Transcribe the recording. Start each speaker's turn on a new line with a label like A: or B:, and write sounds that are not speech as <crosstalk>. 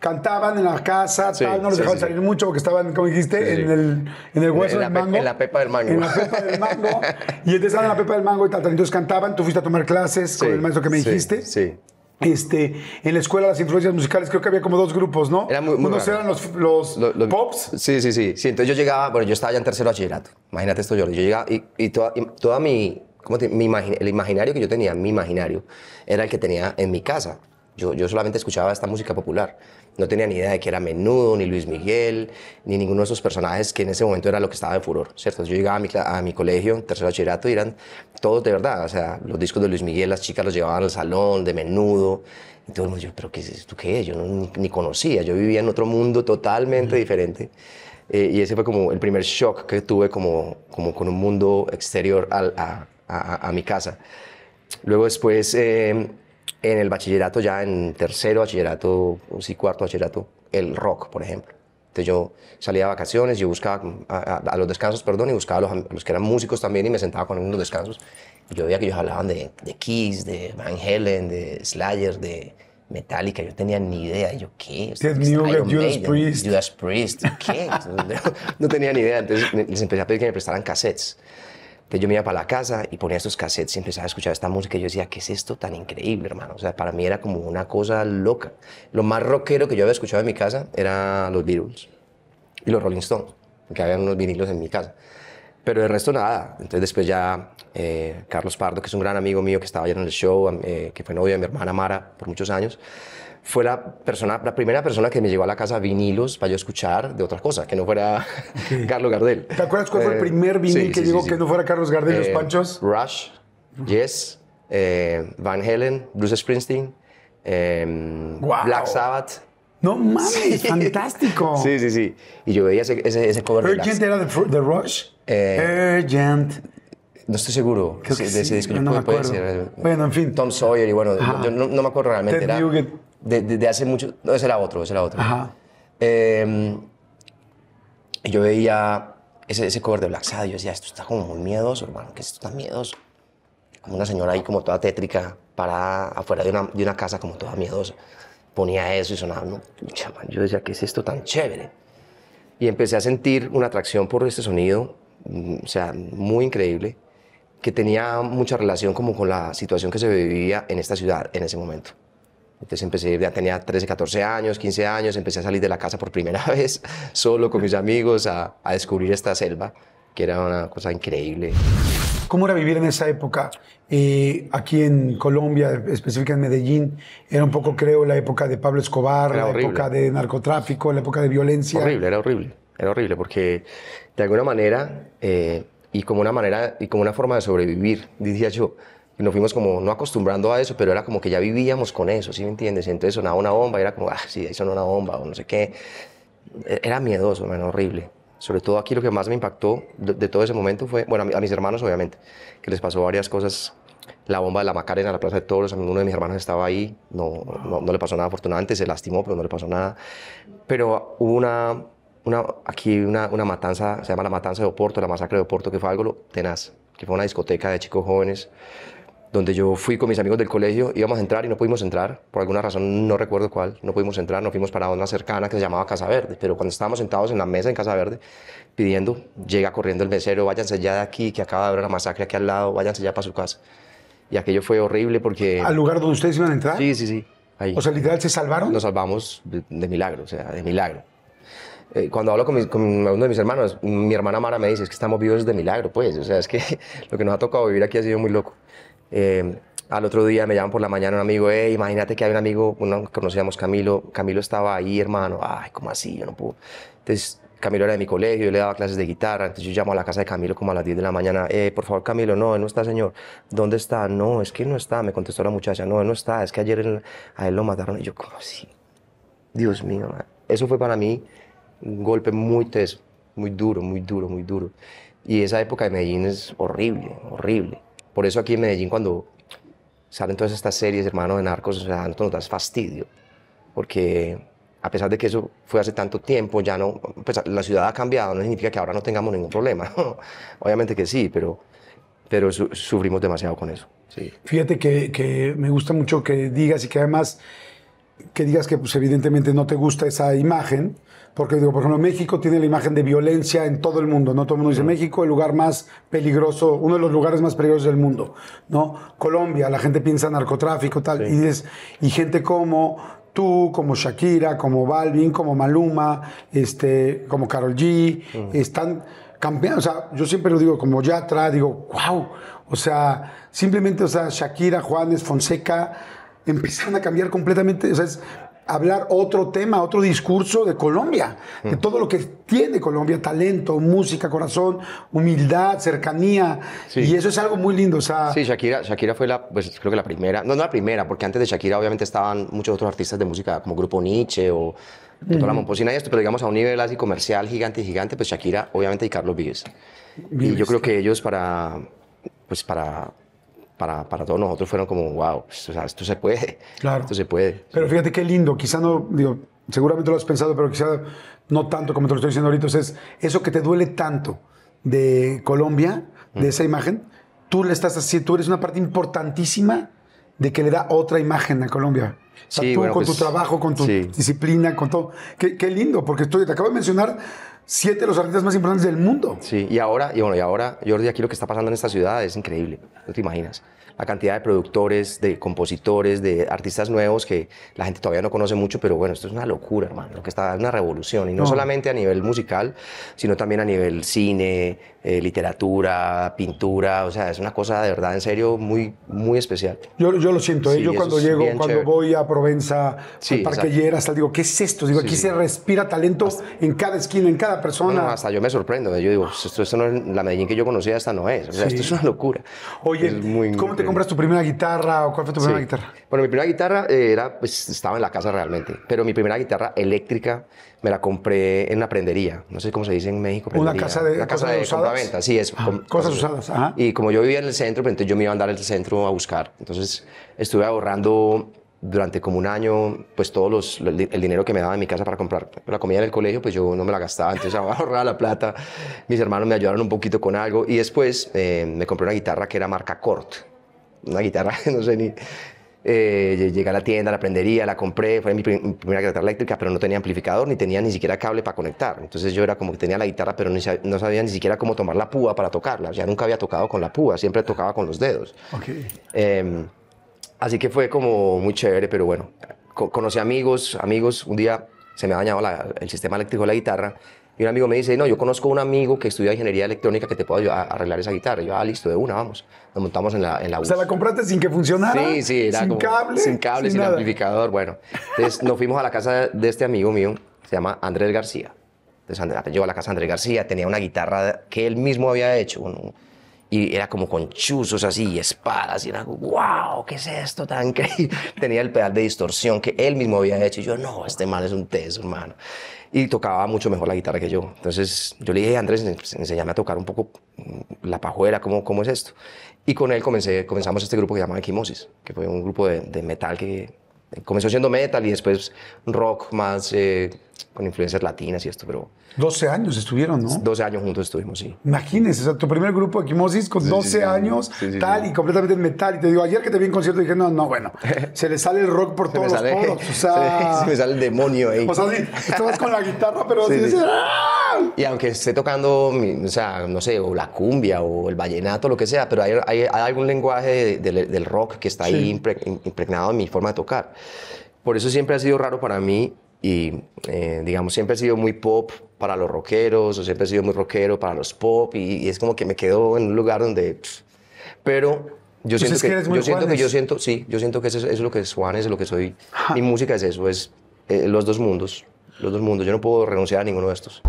A: cantaban en la casa, tal, no los dejaban salir mucho porque estaban, como dijiste, en, el, en el hueso del mango. En la pepa del mango. En la pepa del mango. <laughs> y entonces estaban en la pepa del mango y tal, tal, Entonces cantaban, tú fuiste a tomar clases con el maestro que me dijiste. Sí. Este, en la escuela las influencias musicales creo que había como dos grupos, ¿no? Era muy, Unos eran
B: los, los, pops. Sí, sí, sí, sí. Entonces yo llegaba, bueno, yo estaba ya en tercero bachillerato. Imagínate esto, yo, yo llegaba y, y toda, mi, ¿cómo mi el imaginario que yo tenía, mi imaginario, era el que tenía en mi casa. Yo, yo, solamente escuchaba esta música popular. No tenía ni idea de que era Menudo, ni Luis Miguel, ni ninguno de esos personajes que en ese momento era lo que estaba de furor, ¿cierto? Yo llegaba a mi, colegio, mi colegio, tercer bachillerato, y eran todos de verdad. O sea, los discos de Luis Miguel, las chicas los llevaban al salón, de Menudo. Y todo yo, ¿pero qué es esto? ¿Qué es? Yo no, ni, conocía. Yo vivía en otro mundo totalmente diferente. Eh, y ese fue como el primer shock que tuve como, como con un mundo exterior a, a, mi casa. Luego después... Eh, en el bachillerato, ya en tercero bachillerato, sí, cuarto bachillerato, el rock, por ejemplo. Entonces yo salía a vacaciones, yo buscaba a, los descansos, perdón, y buscaba a los, que eran músicos también y me sentaba con ellos en los descansos. Y yo veía que ellos hablaban de, de Kiss, de Van Halen, de Slayer, de, Metallica, yo tenía ni idea. Yo, ¿qué? ¿Qué Judas Priest? Judas Priest, ¿qué? <laughs> no, tenía ni idea. Entonces les empecé a pedir que me prestaran cassettes. Entonces yo me iba para la casa y ponía estos cassettes y empezaba a escuchar esta música y yo decía, ¿qué es esto tan increíble, hermano? O sea, para mí era como una cosa loca. Lo más rockero que yo había escuchado en mi casa eran los Beatles y los Rolling Stones, que habían unos vinilos en mi casa. Pero el resto nada. Entonces después ya eh, Carlos Pardo, que es un gran amigo mío que estaba allá en el show, eh, que fue novio de mi hermana Mara por muchos años, fue la, persona, la primera persona que me llevó a la casa vinilos para yo escuchar de otra cosa, que no fuera <laughs> Carlos Gardel. ¿Te acuerdas cuál fue el eh, primer vinil que llegó que no fuera Carlos Gardel, y Los eh, Panchos? Rush, Yes, eh, Van Halen, Bruce Springsteen, em, Black Sabbath.
A: No mames, fantástico. <laughs> Sí,
B: sí, sí. Y yo veía ese, ese, cover. ¿Urgent de
A: era de, Rush?
B: Urgent. No estoy seguro de ese disco. No me Bueno, en fin. Tom Sawyer y bueno, yo no, me acuerdo realmente. Ted desde de hace mucho. No, ese era otro, ese era otro. Ajá. Em, yo veía ese, ese cover de Black Sabbath yo decía, esto está como muy miedoso, hermano, ¿qué es esto tan miedoso? Como una señora ahí como toda tétrica, parada afuera de una, de una casa como toda miedosa. Ponía eso y sonaba, no, chaval, yo decía, ¿qué es esto tan chévere? Y empecé a sentir una atracción por este sonido, mm, o sea, muy increíble, que tenía mucha relación como con la situación que se vivía en esta ciudad en ese momento. Entonces empecé, ya tenía 13, 14 años, 15 años, empecé a salir de la casa por primera <laughs> vez, solo con mis amigos, a, a descubrir esta selva, que era una cosa increíble.
A: ¿Cómo era vivir en esa época? Eh, aquí en Colombia, específicamente en Medellín, era un poco, creo, la época de Pablo Escobar, la época de narcotráfico, la época de violencia. Horrible,
B: era horrible, era horrible, porque de alguna manera, eh, y, como una manera y como una forma de sobrevivir, decía yo, y nos fuimos como no acostumbrando a eso, pero era como que ya vivíamos con eso, ¿sí me entiendes? Y entonces sonaba una bomba y era como, ah, sí, ahí sonó una bomba o no sé qué. E-, era miedoso, era horrible. Sobre todo aquí lo que más me impactó de, todo ese momento fue, bueno, a, mis hermanos obviamente, que les pasó varias cosas. La bomba de la Macarena, la Plaza de Toros, uno de mis hermanos estaba ahí, no, no, no le pasó nada, afortunadamente se lastimó, pero no le pasó nada. Pero hubo una, una, aquí una, una, matanza, se llama la matanza de Oporto, la masacre de Oporto, que fue algo tenaz, que fue una discoteca de chicos jóvenes donde yo fui con mis amigos del colegio, íbamos a entrar y no pudimos entrar, por alguna razón no recuerdo cuál, no pudimos entrar, nos fuimos para una cercana que se llamaba Casa Verde, pero cuando estábamos sentados en la mesa en Casa Verde pidiendo, llega corriendo el mesero, váyanse ya de aquí, que acaba de haber una masacre aquí al lado, váyanse ya para su casa. Y aquello fue horrible porque... ¿Al lugar donde ustedes iban a entrar? Sí, sí, sí. Ahí. O sea, literal, ¿se salvaron? Nos salvamos de, milagro, o sea, de milagro eh, cuando hablo con, con, uno de mis hermanos, mi hermana Mara me dice, es que estamos vivos de milagro, pues, o sea, es que <laughs> lo que nos ha tocado vivir aquí ha sido muy loco. Eh, al otro día me llaman por la mañana un amigo, imagínate que hay un amigo, uno conocíamos Camilo, Camilo estaba ahí, hermano, ay, ¿cómo así? Yo no puedo. Entonces, Camilo era de mi colegio, yo le daba clases de guitarra, entonces yo llamo a la casa de Camilo como a las 10 de la mañana, eh, por favor Camilo, no, él no está señor, ¿dónde está? No, es que no está, me contestó la muchacha, no, él no está, es que ayer a él lo mataron y yo, ¿cómo así? Dios mío, eso fue para mí un golpe muy teso, muy duro, muy duro, muy duro. Y esa época de Medellín es horrible, horrible. Por eso aquí en Medellín cuando salen todas estas series, hermano, de narcos, o nos das fastidio, porque a pesar de que eso fue hace tanto tiempo, ya no, pues, la ciudad ha cambiado, no significa que ahora no tengamos ningún problema. <laughs> Obviamente que sí, pero, pero sufrimos demasiado con eso. Sí.
A: Fíjate que, que me gusta mucho que digas y que además que digas que pues, evidentemente no te gusta esa imagen, porque digo, por ejemplo, México tiene la imagen de violencia en todo el mundo, ¿no? Todo el mundo dice México, el lugar más peligroso, uno de los lugares más peligrosos del mundo, ¿no? Colombia, la gente piensa en narcotráfico, tal, y dices, y gente como tú, como Shakira, como Balvin, como Maluma, este, como Carol G, están campeando, o sea, yo siempre lo digo como Yatra, digo, wow, o sea, simplemente, o sea, Shakira, Juanes, Fonseca, empezaron a cambiar completamente, o sea, es hablar otro tema, otro discurso de Colombia, de mm. todo lo que tiene Colombia, talento, música, corazón, humildad, cercanía, y eso es algo muy lindo. O sea... Sí,
B: Shakira, Shakira fue la, pues creo que la primera, no, no la primera, porque antes de Shakira obviamente estaban muchos otros artistas de música como Grupo Nietzsche o la Momposina y esto, pero digamos a un nivel así comercial gigante, gigante, pues Shakira obviamente y Carlos Vives. Vives. Y yo creo que ellos para, pues para para, para, todos nosotros fueron como, wow, esto, o sea, esto se puede. Esto se puede.
A: Pero fíjate qué lindo, quizá no, digo, seguramente lo has pensado, pero quizá no tanto como te lo estoy diciendo ahorita. es eso que te duele tanto de Colombia, de mm. esa imagen, tú le estás así, tú eres una parte importantísima de que le da otra imagen a Colombia. O sea, tú, con tu pues, trabajo, con tu disciplina, con todo. Qué, qué lindo, porque estoy, te acabo de mencionar siete de los artistas más importantes del mundo.
B: Sí, y ahora, y bueno, y ahora, Jordi, aquí lo que está pasando en esta ciudad es increíble, no te imaginas a cantidad de productores, de compositores, de artistas nuevos que la gente todavía no conoce mucho, pero bueno, esto es una locura, hermano, que está es una revolución, y no, solamente a nivel musical, sino también a nivel cine, eh, literatura, pintura, o sea, es una cosa de verdad, en serio, muy, muy especial.
A: Yo, lo siento, ¿eh? yo cuando llego, cuando voy a Provenza, sí, parque hasta digo, ¿qué es esto? Digo, aquí se respira talento en cada esquina, en cada persona. No, hasta
B: yo me sorprendo, ¿eh? yo digo, esto, no es la Medellín que yo conocía, esta no es, o sea, esto es una locura. Oye, ¿cómo te compras
A: tu primera guitarra o cuál fue tu primera
B: guitarra? Bueno, mi primera guitarra eh, era, pues, estaba en la casa realmente, pero mi primera guitarra eléctrica me la compré en una prendería, no sé cómo se dice en México. Una casa de, una casa de, sí, es. Ah, cosas usadas, Y como yo vivía en el centro, pues, entonces yo me iba a andar al centro a buscar. Entonces estuve ahorrando durante como un año, pues todos los, el dinero que me daba en mi casa para comprar la comida en el colegio, pues yo no me la gastaba, entonces <laughs> ahorraba la plata. Mis hermanos me ayudaron un poquito con algo y después eh, me compré una guitarra que era marca Cort una guitarra, <laughs> no sé ni... Eh, llegué a la tienda, la prendería, la compré, fue mi, primera guitarra eléctrica, pero no tenía amplificador ni tenía ni siquiera cable para conectar. Entonces yo era como que tenía la guitarra, pero no sabía ni siquiera cómo tomar la púa para tocarla. O sea, nunca había tocado con la púa, siempre tocaba con los dedos. Em, así que fue como muy chévere, pero bueno, conocí amigos, amigos, un día se me ha dañado el sistema eléctrico de la guitarra y un amigo me dice, no, yo conozco a un amigo que estudia ingeniería electrónica que te puede ayudar a arreglar esa guitarra. Y yo, ah, listo, de una, vamos. Nos montamos en la, en la bus.
A: la compraste sin que funcionara. Sí, sí, sin cables cable. Sin cable, sin, amplificador.
B: Bueno, entonces nos fuimos a la casa de este amigo mío, se llama Andrés García. Entonces yo a la casa de Andrés García, tenía una guitarra que él mismo había hecho, y era como con chuzos así y espadas y era ¡guau! ¿qué es esto tan increíble? <laughs> Tenía el pedal de distorsión que él mismo había hecho y yo, no, este mal es un teso, hermano. Y tocaba mucho mejor la guitarra que yo. Entonces yo le dije, Andrés, enséñame a tocar un poco mm, la pajuela ¿cómo, cómo es esto? Y con él comencé, comenzamos este grupo que se llamaba Equimosis, que fue un grupo de, de metal que eh, comenzó siendo metal y después rock más... Eh, con influencias latinas y esto, pero...
A: 12 años estuvieron, ¿no?
B: 12 años juntos estuvimos, sí.
A: Imagínense, tu primer grupo de Quimosis con 12 años, tal, y completamente metal. Y te digo, ayer que te vi en concierto dije, no, no, bueno, <laughs> se le sale el rock por todos o sea... <laughs> Se, me sale el demonio ahí. O sea, estabas con la guitarra, pero así dices,
B: Y aunque esté tocando, o sea, no sé, o la cumbia, o el vallenato, lo que sea, pero hay, algún lenguaje del rock que está ahí impregnado en mi forma de tocar. Por eso siempre ha sido raro para mí y eh, digamos siempre he sido muy pop para los rockeros o siempre he sido muy rockero para los pop y, es como que me quedo en un lugar donde pero yo pues siento que, yo siento que yo siento sí yo siento que eso, es lo que es Juan es lo que soy mi música es eso es eh, los dos mundos los dos mundos yo no puedo renunciar a ninguno de estos